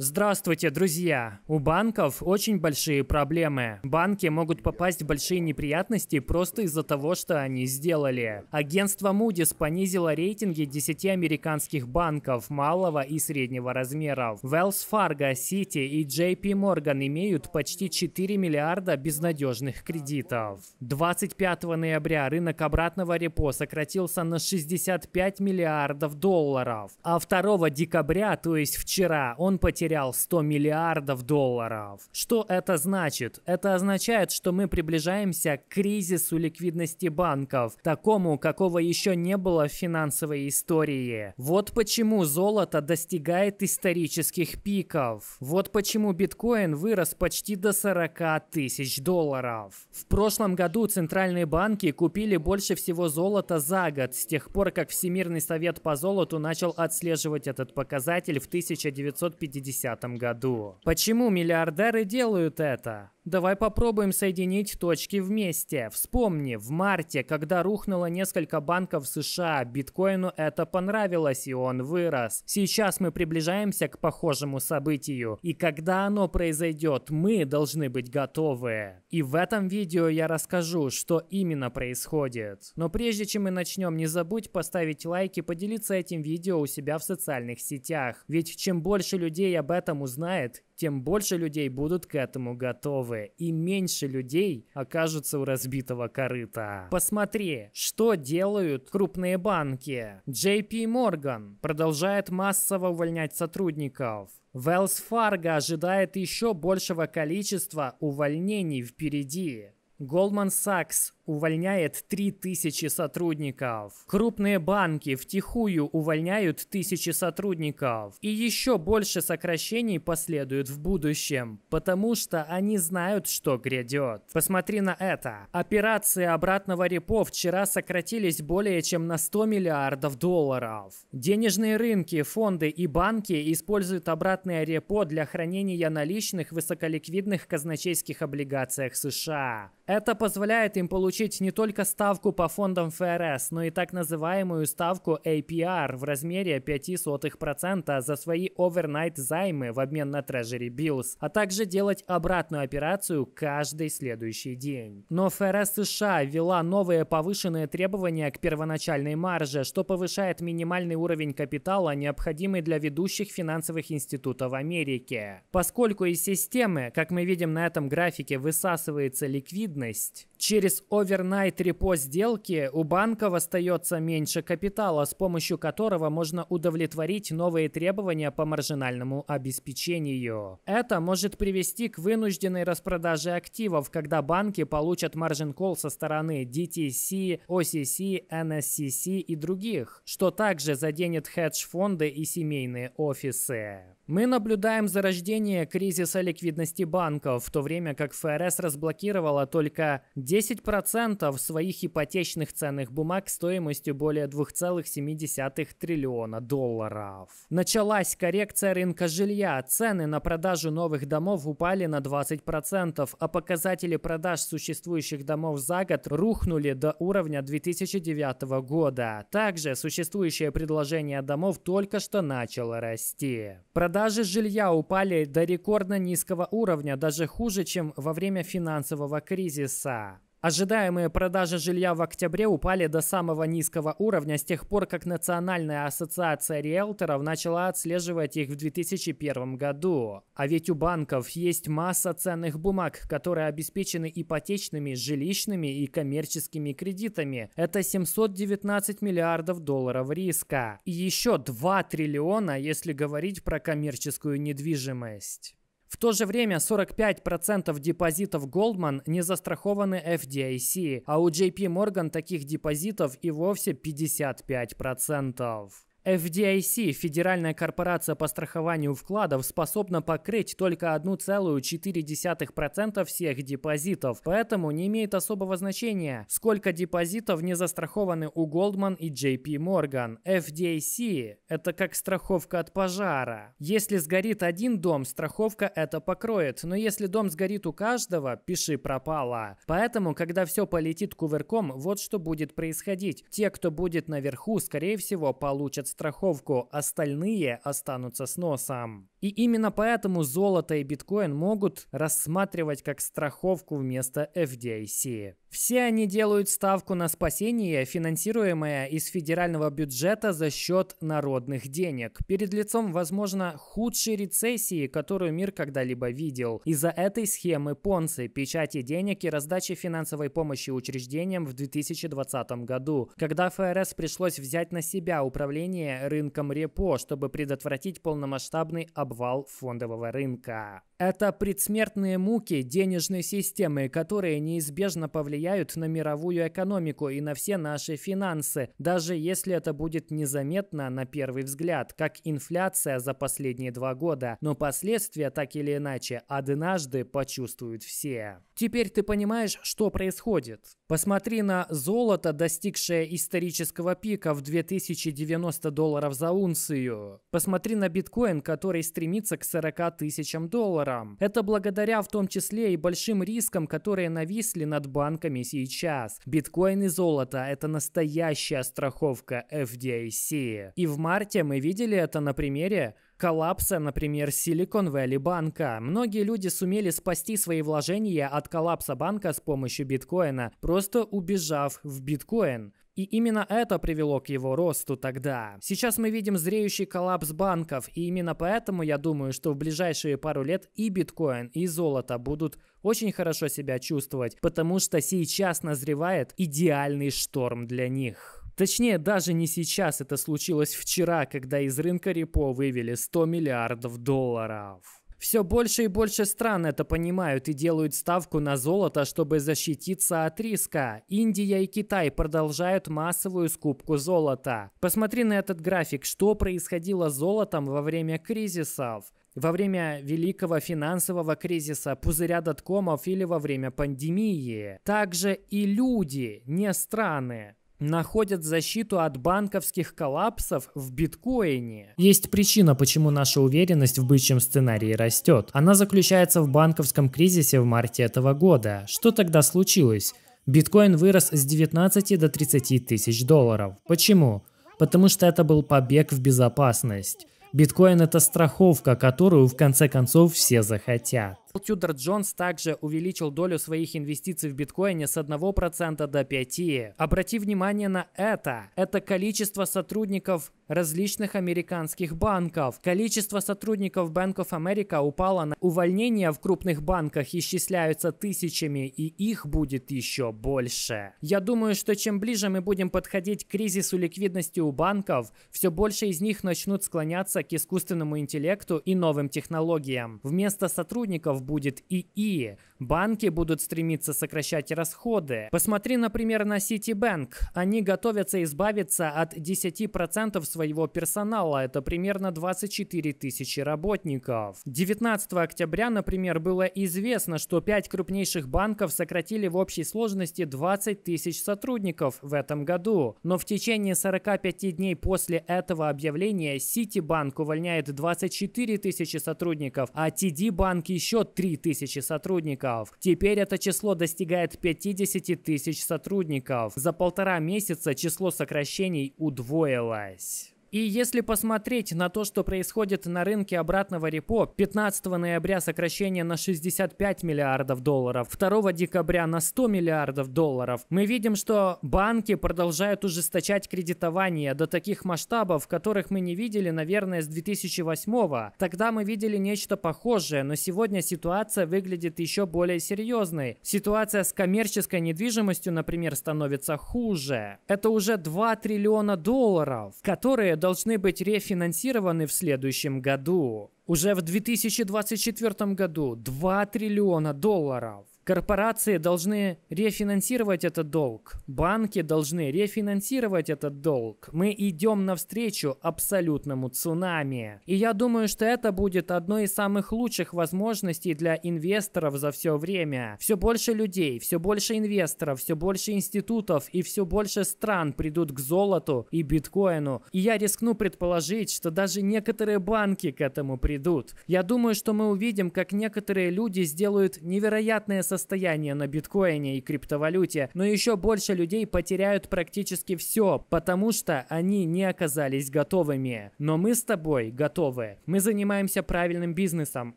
Здравствуйте, друзья! У банков очень большие проблемы. Банки могут попасть в большие неприятности просто из-за того, что они сделали. Агентство Moody's понизило рейтинги 10 американских банков малого и среднего размеров. Wells Fargo, City и JP Morgan имеют почти 4 миллиарда безнадежных кредитов. 25 ноября рынок обратного репо сократился на 65 миллиардов долларов, а 2 декабря, то есть вчера, он потерял потерял 100 миллиардов долларов. Что это значит? Это означает, что мы приближаемся к кризису ликвидности банков, такому, какого еще не было в финансовой истории. Вот почему золото достигает исторических пиков. Вот почему биткоин вырос почти до 40 тысяч долларов. В прошлом году центральные банки купили больше всего золота за год, с тех пор, как Всемирный совет по золоту начал отслеживать этот показатель в 1950 2010 году. Почему миллиардеры делают это? Давай попробуем соединить точки вместе. Вспомни, в марте, когда рухнуло несколько банков США, биткоину это понравилось и он вырос. Сейчас мы приближаемся к похожему событию. И когда оно произойдет, мы должны быть готовы. И в этом видео я расскажу, что именно происходит. Но прежде чем мы начнем, не забудь поставить лайк и поделиться этим видео у себя в социальных сетях. Ведь чем больше людей об об этом узнает, тем больше людей будут к этому готовы, и меньше людей окажутся у разбитого корыта. Посмотри, что делают крупные банки. JP Morgan продолжает массово увольнять сотрудников. Wells Fargo ожидает еще большего количества увольнений впереди. Goldman Sachs увольняет 3000 сотрудников. Крупные банки втихую увольняют тысячи сотрудников. И еще больше сокращений последует в будущем, потому что они знают, что грядет. Посмотри на это. Операции обратного репо вчера сократились более чем на 100 миллиардов долларов. Денежные рынки, фонды и банки используют обратное репо для хранения наличных высоколиквидных казначейских облигациях США. Это позволяет им получить получить не только ставку по фондам ФРС, но и так называемую ставку APR в размере 0,05% за свои овернайт-займы в обмен на Treasury Bills, а также делать обратную операцию каждый следующий день. Но ФРС США ввела новые повышенные требования к первоначальной марже, что повышает минимальный уровень капитала, необходимый для ведущих финансовых институтов Америки. Поскольку из системы, как мы видим на этом графике, высасывается ликвидность, Через овернайт репо сделки у банков остается меньше капитала, с помощью которого можно удовлетворить новые требования по маржинальному обеспечению. Это может привести к вынужденной распродаже активов, когда банки получат маржин колл со стороны DTC, OCC, NSCC и других, что также заденет хедж-фонды и семейные офисы. Мы наблюдаем зарождение кризиса ликвидности банков, в то время как ФРС разблокировала только 10% своих ипотечных ценных бумаг стоимостью более 2,7 триллиона долларов. Началась коррекция рынка жилья, цены на продажу новых домов упали на 20%, а показатели продаж существующих домов за год рухнули до уровня 2009 года. Также существующее предложение домов только что начало расти. Продажи Продажи жилья упали до рекордно низкого уровня, даже хуже, чем во время финансового кризиса. Ожидаемые продажи жилья в октябре упали до самого низкого уровня с тех пор, как Национальная ассоциация риэлторов начала отслеживать их в 2001 году. А ведь у банков есть масса ценных бумаг, которые обеспечены ипотечными, жилищными и коммерческими кредитами. Это 719 миллиардов долларов риска. И еще 2 триллиона, если говорить про коммерческую недвижимость. В то же время 45% депозитов Goldman не застрахованы FDIC, а у JP Morgan таких депозитов и вовсе 55%. FDIC, Федеральная корпорация по страхованию вкладов, способна покрыть только 1,4% всех депозитов, поэтому не имеет особого значения, сколько депозитов не застрахованы у Goldman и JP Morgan. FDIC – это как страховка от пожара. Если сгорит один дом, страховка это покроет, но если дом сгорит у каждого, пиши пропало. Поэтому, когда все полетит кувырком, вот что будет происходить. Те, кто будет наверху, скорее всего, получат страховку, остальные останутся с носом. И именно поэтому золото и биткоин могут рассматривать как страховку вместо FDIC. Все они делают ставку на спасение, финансируемое из федерального бюджета за счет народных денег. Перед лицом, возможно, худшей рецессии, которую мир когда-либо видел. Из-за этой схемы Понци, печати денег и раздачи финансовой помощи учреждениям в 2020 году, когда ФРС пришлось взять на себя управление рынком репо, чтобы предотвратить полномасштабный обвал фондового рынка. Это предсмертные муки денежной системы, которые неизбежно повлияют влияют на мировую экономику и на все наши финансы, даже если это будет незаметно на первый взгляд, как инфляция за последние два года. Но последствия, так или иначе, однажды почувствуют все. Теперь ты понимаешь, что происходит. Посмотри на золото, достигшее исторического пика в 2090 долларов за унцию. Посмотри на биткоин, который стремится к 40 тысячам долларам. Это благодаря в том числе и большим рискам, которые нависли над банками страховками сейчас. Биткоин и золото – это настоящая страховка FDIC. И в марте мы видели это на примере коллапса, например, Silicon Valley банка. Многие люди сумели спасти свои вложения от коллапса банка с помощью биткоина, просто убежав в биткоин. И именно это привело к его росту тогда. Сейчас мы видим зреющий коллапс банков, и именно поэтому я думаю, что в ближайшие пару лет и биткоин, и золото будут очень хорошо себя чувствовать, потому что сейчас назревает идеальный шторм для них. Точнее, даже не сейчас, это случилось вчера, когда из рынка репо вывели 100 миллиардов долларов. Все больше и больше стран это понимают и делают ставку на золото, чтобы защититься от риска. Индия и Китай продолжают массовую скупку золота. Посмотри на этот график, что происходило с золотом во время кризисов во время великого финансового кризиса, пузыря доткомов или во время пандемии. Также и люди, не страны, находят защиту от банковских коллапсов в биткоине. Есть причина, почему наша уверенность в бычьем сценарии растет. Она заключается в банковском кризисе в марте этого года. Что тогда случилось? Биткоин вырос с 19 до 30 тысяч долларов. Почему? Потому что это был побег в безопасность. Биткоин это страховка, которую в конце концов все захотят. Тьюдор Джонс также увеличил долю своих инвестиций в биткоине с 1% до 5%. Обрати внимание на это. Это количество сотрудников различных американских банков. Количество сотрудников Bank of America упало на увольнения в крупных банках исчисляются тысячами, и их будет еще больше. Я думаю, что чем ближе мы будем подходить к кризису ликвидности у банков, все больше из них начнут склоняться к искусственному интеллекту и новым технологиям. Вместо сотрудников процентов будет ИИ. Банки будут стремиться сокращать расходы. Посмотри, например, на Citibank. Они готовятся избавиться от 10% своего персонала. Это примерно 24 тысячи работников. 19 октября, например, было известно, что 5 крупнейших банков сократили в общей сложности 20 тысяч сотрудников в этом году. Но в течение 45 дней после этого объявления Citibank увольняет 24 тысячи сотрудников, а td Bank еще 3000 сотрудников. Теперь это число достигает 50 тысяч сотрудников. За полтора месяца число сокращений удвоилось. И если посмотреть на то, что происходит на рынке обратного репо, 15 ноября сокращение на 65 миллиардов долларов, 2 декабря на 100 миллиардов долларов, мы видим, что банки продолжают ужесточать кредитование до таких масштабов, которых мы не видели, наверное, с 2008 -го. Тогда мы видели нечто похожее, но сегодня ситуация выглядит еще более серьезной. Ситуация с коммерческой недвижимостью, например, становится хуже. Это уже 2 триллиона долларов, которые должны быть рефинансированы в следующем году. Уже в 2024 году 2 триллиона долларов. Корпорации должны рефинансировать этот долг. Банки должны рефинансировать этот долг. Мы идем навстречу абсолютному цунами. И я думаю, что это будет одной из самых лучших возможностей для инвесторов за все время. Все больше людей, все больше инвесторов, все больше институтов и все больше стран придут к золоту и биткоину. И я рискну предположить, что даже некоторые банки к этому придут. Я думаю, что мы увидим, как некоторые люди сделают невероятное состояние состояние на биткоине и криптовалюте, но еще больше людей потеряют практически все, потому что они не оказались готовыми. Но мы с тобой готовы. Мы занимаемся правильным бизнесом,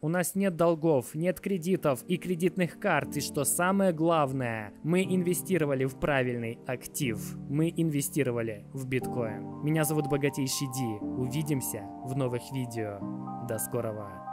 у нас нет долгов, нет кредитов и кредитных карт, и что самое главное, мы инвестировали в правильный актив. Мы инвестировали в биткоин. Меня зовут Богатейший Ди. Увидимся в новых видео. До скорого.